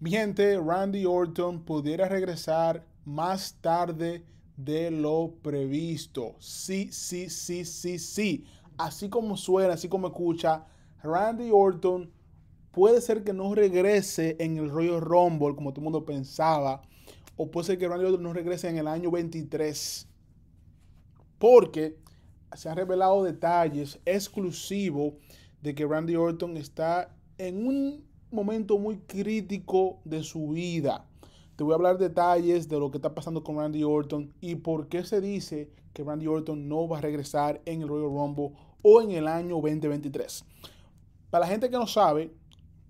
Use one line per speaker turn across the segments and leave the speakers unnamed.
Mi gente, Randy Orton pudiera regresar más tarde de lo previsto. Sí, sí, sí, sí, sí. Así como suena, así como escucha, Randy Orton puede ser que no regrese en el rollo Rumble como todo el mundo pensaba. O puede ser que Randy Orton no regrese en el año 23. Porque se han revelado detalles exclusivos de que Randy Orton está en un momento muy crítico de su vida. Te voy a hablar detalles de lo que está pasando con Randy Orton y por qué se dice que Randy Orton no va a regresar en el Royal Rumble o en el año 2023. Para la gente que no sabe,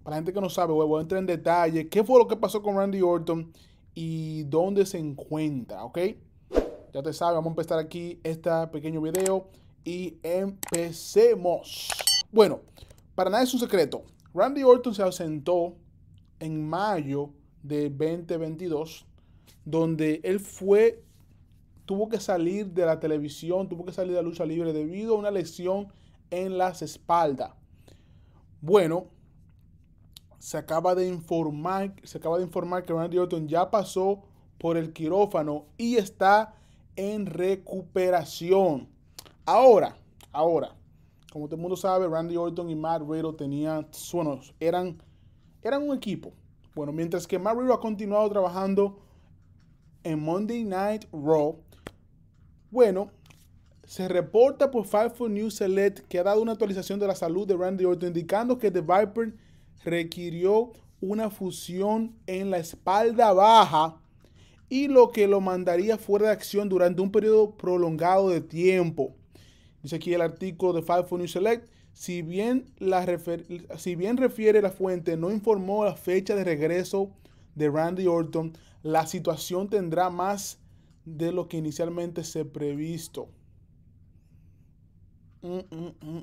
para la gente que no sabe, voy a entrar en detalle qué fue lo que pasó con Randy Orton y dónde se encuentra, ¿ok? Ya te sabes, vamos a empezar aquí este pequeño video y empecemos. Bueno, para nada es un secreto Randy Orton se ausentó en mayo de 2022, donde él fue, tuvo que salir de la televisión, tuvo que salir de la lucha libre debido a una lesión en las espaldas. Bueno, se acaba de informar, se acaba de informar que Randy Orton ya pasó por el quirófano y está en recuperación. Ahora, ahora, como todo el mundo sabe, Randy Orton y Matt Riddle tenían, bueno, eran, eran un equipo. Bueno, mientras que Matt Riddle ha continuado trabajando en Monday Night Raw, bueno, se reporta por Fightful News Select que ha dado una actualización de la salud de Randy Orton indicando que The Viper requirió una fusión en la espalda baja y lo que lo mandaría fuera de acción durante un periodo prolongado de tiempo. Dice aquí el artículo de Five for News Select. Si bien, la si bien refiere la fuente, no informó la fecha de regreso de Randy Orton, la situación tendrá más de lo que inicialmente se previsto. Mm, mm,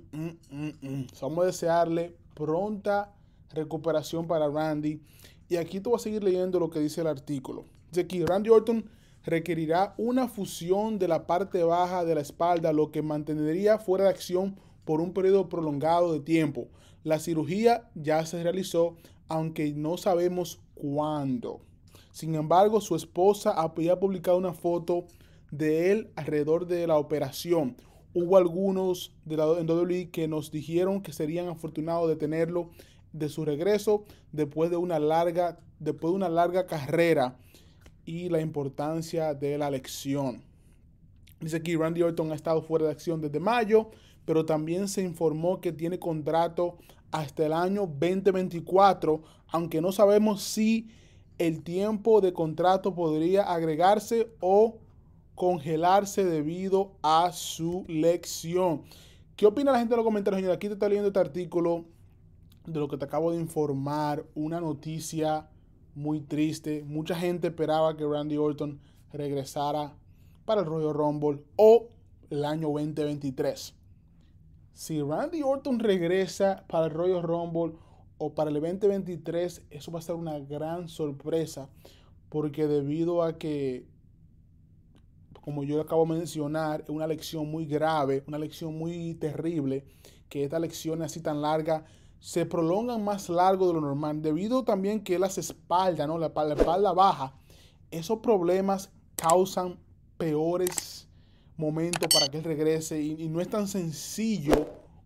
mm, Vamos a desearle pronta recuperación para Randy. Y aquí tú vas a seguir leyendo lo que dice el artículo. Dice aquí, Randy Orton requerirá una fusión de la parte baja de la espalda, lo que mantendría fuera de acción por un periodo prolongado de tiempo. La cirugía ya se realizó, aunque no sabemos cuándo. Sin embargo, su esposa había publicado una foto de él alrededor de la operación. Hubo algunos de la en WWE que nos dijeron que serían afortunados de tenerlo de su regreso después de una larga, después de una larga carrera y la importancia de la elección. Dice aquí, Randy Orton ha estado fuera de acción desde mayo, pero también se informó que tiene contrato hasta el año 2024, aunque no sabemos si el tiempo de contrato podría agregarse o congelarse debido a su lección. ¿Qué opina la gente de los comentarios, señor? Aquí te está leyendo este artículo de lo que te acabo de informar, una noticia muy triste. Mucha gente esperaba que Randy Orton regresara para el Royal Rumble o el año 2023. Si Randy Orton regresa para el Royal Rumble o para el 2023, eso va a ser una gran sorpresa. Porque debido a que, como yo acabo de mencionar, es una lección muy grave, una lección muy terrible, que esta lección así tan larga se prolongan más largo de lo normal, debido también que las espaldas, ¿no? la, la espalda baja, esos problemas causan peores momentos para que él regrese y, no es tan sencillo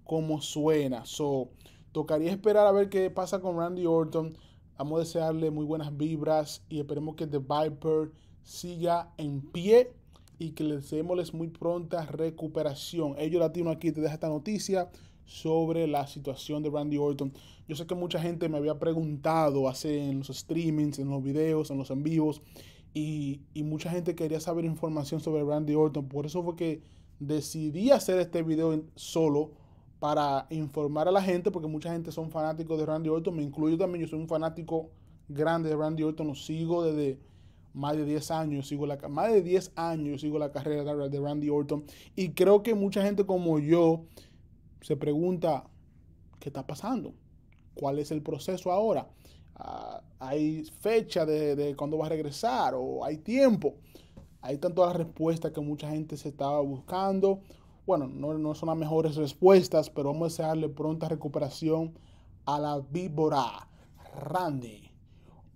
como suena. So, tocaría esperar a ver qué pasa con Randy Orton. Vamos a desearle muy buenas vibras y esperemos que The Viper siga en pie y que le deseemos muy pronta recuperación. Ellos Latino aquí te deja esta noticia sobre la situación de Randy Orton. Yo sé que mucha gente me había preguntado hace en los streamings, en los videos, en los en vivos, y, mucha gente quería saber información sobre Randy Orton. Por eso fue que decidí hacer este video solo para informar a la gente, porque mucha gente son fanáticos de Randy Orton, me incluyo también, yo soy un fanático grande de Randy Orton, lo sigo desde más de 10 años, sigo la, más de 10 años sigo la carrera de Randy Orton y creo que mucha gente como yo se pregunta, ¿qué está pasando? ¿Cuál es el proceso ahora? Ah, ¿Hay fecha de, de cuándo va a regresar o hay tiempo? Hay tantas respuestas que mucha gente se estaba buscando. Bueno, no, no son las mejores respuestas, pero vamos a desearle pronta recuperación a la víbora Randy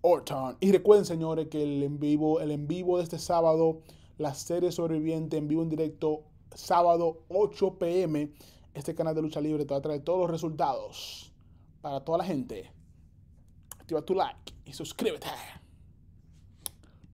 Orton. Y recuerden, señores, que el en vivo, el en vivo de este sábado, la serie sobreviviente en vivo en directo, sábado 8 pm este canal de lucha libre te va a traer todos los resultados para toda la gente. Activa tu like y suscríbete.